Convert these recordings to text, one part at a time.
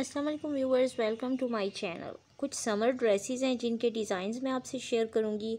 अस्सलाम वालेकुम viewers welcome to my channel कुछ समर ड्रेसेस हैं जिनके डिज़ाइंस मैं आपसे शेयर करूंगी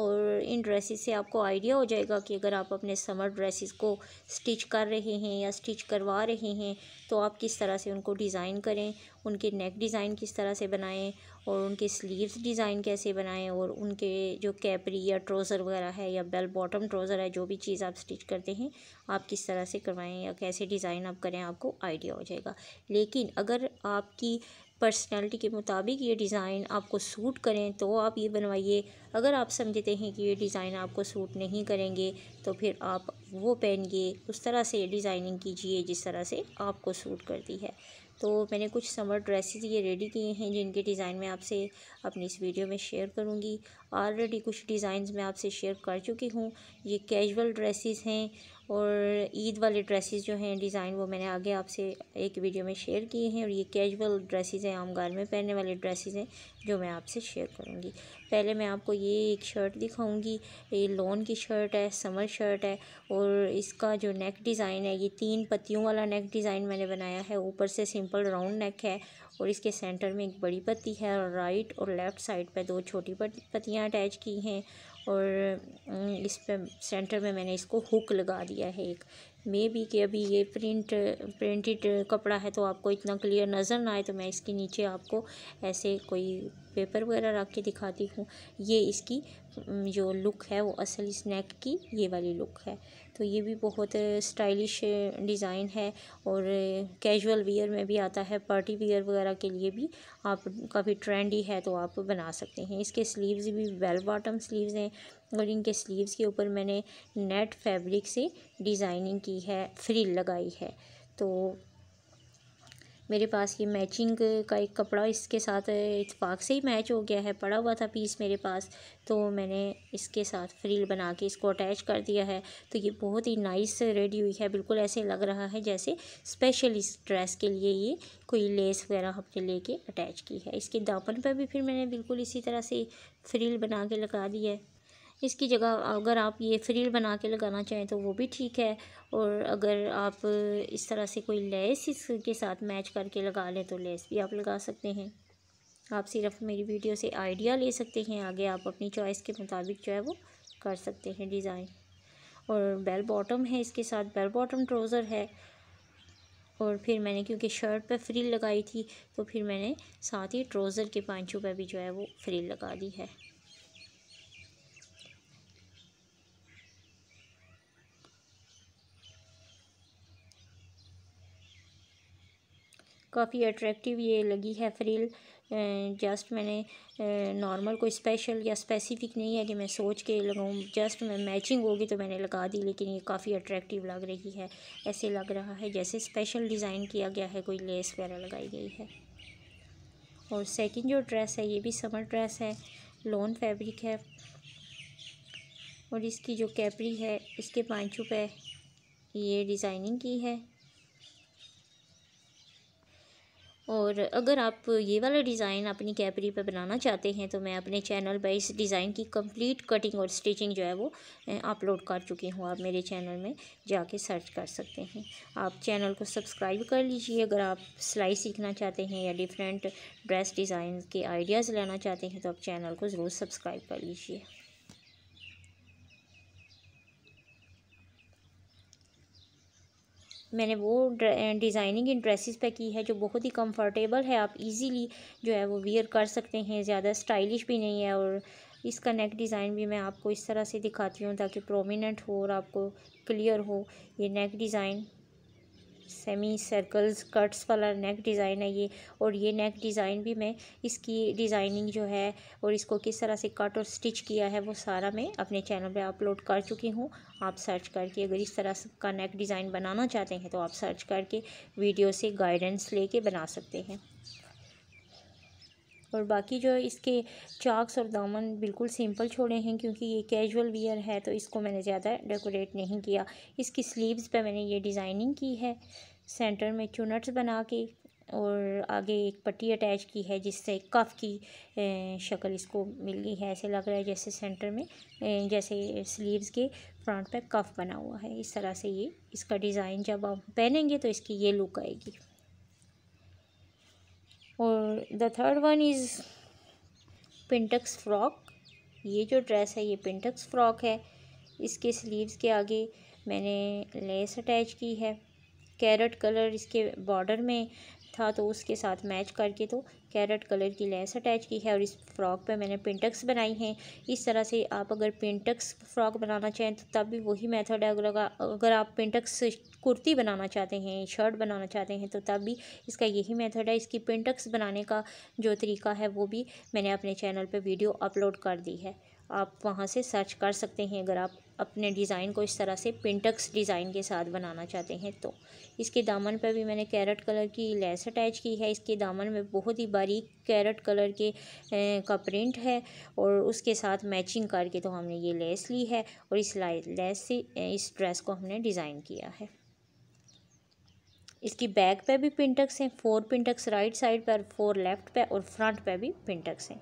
और इन ड्रेसेस से आपको आइडिया हो जाएगा कि अगर आप अपने समर ड्रेसेस को स्टिच कर रहे हैं या स्टिच करवा रहे हैं तो आप किस तरह से उनको डिज़ाइन करें उनके नेक डिज़ाइन किस तरह से बनाएं और उनके स्लीव्स डिज़ाइन कैसे बनाएं और उनके जो कैपरी या ट्रोज़र वगैरह है या बेल बॉटम ट्रोज़र है जो भी चीज़ आप स्टिच करते हैं आप किस तरह से करवाएं या कैसे डिज़ाइन आप करें आपको आइडिया हो जाएगा लेकिन अगर आपकी पर्सनैलिटी के मुताबिक ये डिज़ाइन आपको सूट करें तो आप ये बनवाइए अगर आप समझते हैं कि ये डिज़ाइन आपको सूट नहीं करेंगे तो फिर आप वो पहनिए उस तरह से डिज़ाइनिंग कीजिए जिस तरह से आपको सूट करती है तो मैंने कुछ समर ड्रेसेस ये रेडी किए हैं जिनके डिज़ाइन मैं आपसे अपनी इस वीडियो में शेयर करूँगी ऑलरेडी कुछ डिज़ाइन मैं आपसे शेयर कर चुकी हूँ ये कैजुअल ड्रेसेस हैं और ईद वाले ड्रेसेस जो हैं डिज़ाइन वो मैंने आगे आपसे एक वीडियो में शेयर किए हैं और ये कैजुअल ड्रेसेस हैं आमगार में पहनने वाले ड्रेसेस हैं जो मैं आपसे शेयर करूँगी पहले मैं आपको ये एक शर्ट दिखाऊँगी ये लॉन की शर्ट है समर शर्ट है और इसका जो नेक डिज़ाइन है ये तीन पत्तियों वाला नेक डिज़ाइन मैंने बनाया है ऊपर से सिंपल राउंड नेक है और इसके सेंटर में एक बड़ी पत्ती है और राइट और लेफ़्ट साइड पर दो छोटी पत्तियाँ अटैच की हैं और इस पे सेंटर में मैंने इसको हुक लगा दिया है एक मे भी कि अभी ये प्रिंट प्रिंटेड कपड़ा है तो आपको इतना क्लियर नज़र ना आए तो मैं इसके नीचे आपको ऐसे कोई पेपर वगैरह रख के दिखाती हूँ ये इसकी जो लुक है वो असल स्नैक की ये वाली लुक है तो ये भी बहुत स्टाइलिश डिज़ाइन है और कैजुअल वियर में भी आता है पार्टी वियर वगैरह के लिए भी आप काफ़ी ट्रेंडी है तो आप बना सकते हैं इसके स्लीव्स भी वेल बॉटम स्लीव्स हैं और इनके स्लीव्स के ऊपर मैंने नेट फैब्रिक से डिज़ाइनिंग की है फ्रिल लगाई है तो मेरे पास ये मैचिंग का एक कपड़ा इसके साथ इतफाक़ से ही मैच हो गया है पड़ा हुआ था पीस मेरे पास तो मैंने इसके साथ फ्रील बना के इसको अटैच कर दिया है तो ये बहुत ही नाइस रेडी हुई है बिल्कुल ऐसे लग रहा है जैसे स्पेशल इस ड्रेस के लिए ये कोई लेस वगैरह हमने लेके अटैच की है इसके दामन पर भी फिर मैंने बिल्कुल इसी तरह से फ्रील बना के लगा दी है इसकी जगह अगर आप ये फ्रील बना के लगाना चाहें तो वो भी ठीक है और अगर आप इस तरह से कोई लेस इसके साथ मैच करके लगा लें तो लेस भी आप लगा सकते हैं आप सिर्फ मेरी वीडियो से आइडिया ले सकते हैं आगे आप अपनी चॉइस के मुताबिक जो है वो कर सकते हैं डिज़ाइन और बेल बॉटम है इसके साथ बेल बॉटम ट्रोज़र है और फिर मैंने क्योंकि शर्ट पर फ्रिल लगाई थी तो फिर मैंने साथ ही ट्रोज़र के पांचों पर भी जो है वो फ्रिल लगा दी है काफ़ी अट्रैक्टिव ये लगी है फ्रील जस्ट अं, मैंने नॉर्मल अं, कोई स्पेशल या स्पेसिफिक नहीं है कि मैं सोच के लगाऊँ जस्ट मैं मैचिंग होगी तो मैंने लगा दी लेकिन ये काफ़ी अट्रैक्टिव लग रही है ऐसे लग रहा है जैसे स्पेशल डिज़ाइन किया गया है कोई लेस वगैरह लगाई गई है और सेकंड जो ड्रेस है ये भी समर ड्रेस है लॉन फैब्रिक है और इसकी जो कैपरी है इसके पाँच रुपये ये डिज़ाइनिंग की है और अगर आप ये वाला डिज़ाइन अपनी कैपरी पर बनाना चाहते हैं तो मैं अपने चैनल पर इस डिज़ाइन की कंप्लीट कटिंग और स्टिचिंग जो है वो अपलोड कर चुकी हूँ आप मेरे चैनल में जाके सर्च कर सकते हैं आप चैनल को सब्सक्राइब कर लीजिए अगर आप सिलाई सीखना चाहते हैं या डिफरेंट ड्रेस डिज़ाइन के आइडियाज़ लेना चाहते हैं तो आप चैनल को ज़रूर सब्सक्राइब कर लीजिए मैंने वो डिज़ाइनिंग इन ड्रेसेस पे की है जो बहुत ही कंफर्टेबल है आप इजीली जो है वो वियर कर सकते हैं ज़्यादा स्टाइलिश भी नहीं है और इसका नेक डिज़ाइन भी मैं आपको इस तरह से दिखाती हूँ ताकि प्रोमिनेंट हो और आपको क्लियर हो ये neck design semi circles cuts वाला नेक डिज़ाइन है ये और ये नेक डिज़ाइन भी मैं इसकी डिज़ाइनिंग जो है और इसको किस तरह से कट और स्टिच किया है वो सारा मैं अपने चैनल पे अपलोड कर चुकी हूँ आप सर्च करके अगर इस तरह का नेक डिज़ाइन बनाना चाहते हैं तो आप सर्च करके वीडियो से गाइडेंस लेके बना सकते हैं और बाकी जो इसके चाक्स और दामन बिल्कुल सिंपल छोड़े हैं क्योंकि ये कैजुअल वियर है तो इसको मैंने ज़्यादा डेकोरेट नहीं किया इसकी स्लीव्स पे मैंने ये डिज़ाइनिंग की है सेंटर में चुनट्स बना के और आगे एक पट्टी अटैच की है जिससे कफ की शक्ल इसको मिल गई है ऐसे लग रहा है जैसे सेंटर में जैसे स्लीव्स के फ्रंट पर कफ बना हुआ है इस तरह से ये इसका डिज़ाइन जब आप पहनेंगे तो इसकी ये लुक आएगी और the third one is pintucks frock ये जो ड्रेस है ये पिंटक्स फ्रॉक है इसके स्लीव्स के आगे मैंने लेस अटैच की है कैरेट कलर इसके बॉर्डर में था तो उसके साथ मैच करके तो कैरेट कलर की लेस अटैच की है और इस फ्रॉक पे मैंने पिंटक्स बनाई हैं इस तरह से आप अगर पिंटक्स फ्रॉक बनाना चाहें तो तब भी वही मेथड है अगर अगर आप पिंटक्स कुर्ती बनाना चाहते हैं शर्ट बनाना चाहते हैं तो तब भी इसका यही मेथड है इसकी पिंटक्स बनाने का जो तरीका है वो भी मैंने अपने चैनल पर वीडियो अपलोड कर दी है आप वहाँ से सर्च कर सकते हैं अगर आप अपने डिज़ाइन को इस तरह से पिंटक्स डिज़ाइन के साथ बनाना चाहते हैं तो इसके दामन पर भी मैंने कैरेट कलर की लेस अटैच की है इसके दामन में बहुत ही बारीक कैरेट कलर के का प्रिंट है और उसके साथ मैचिंग करके तो हमने ये लेस ली है और इस लेस से इस ड्रेस को हमने डिज़ाइन किया है इसकी बैक पर भी पिंटक्स हैं फोर पिंटक्स राइट साइड पर फोर लेफ्ट पे और फ्रंट पर भी पिंटक्स हैं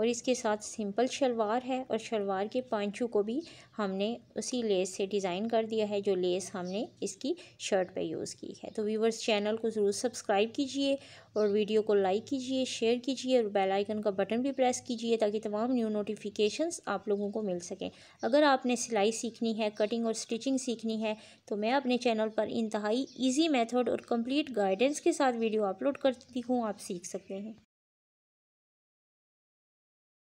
और इसके साथ सिंपल शलवार है और शलवार के पांचू को भी हमने उसी लेस से डिज़ाइन कर दिया है जो लेस हमने इसकी शर्ट पे यूज़ की है तो व्यूवर्स चैनल को ज़रूर सब्सक्राइब कीजिए और वीडियो को लाइक कीजिए शेयर कीजिए और बेल आइकन का बटन भी प्रेस कीजिए ताकि तमाम न्यू नोटिफिकेशंस आप लोगों को मिल सकें अगर आपने सिलाई सीखनी है कटिंग और स्टिचिंग सीखनी है तो मैं अपने चैनल पर इंतहाई ईजी मैथड और कम्प्लीट गाइडेंस के साथ वीडियो अपलोड करती हूँ आप सीख सकते हैं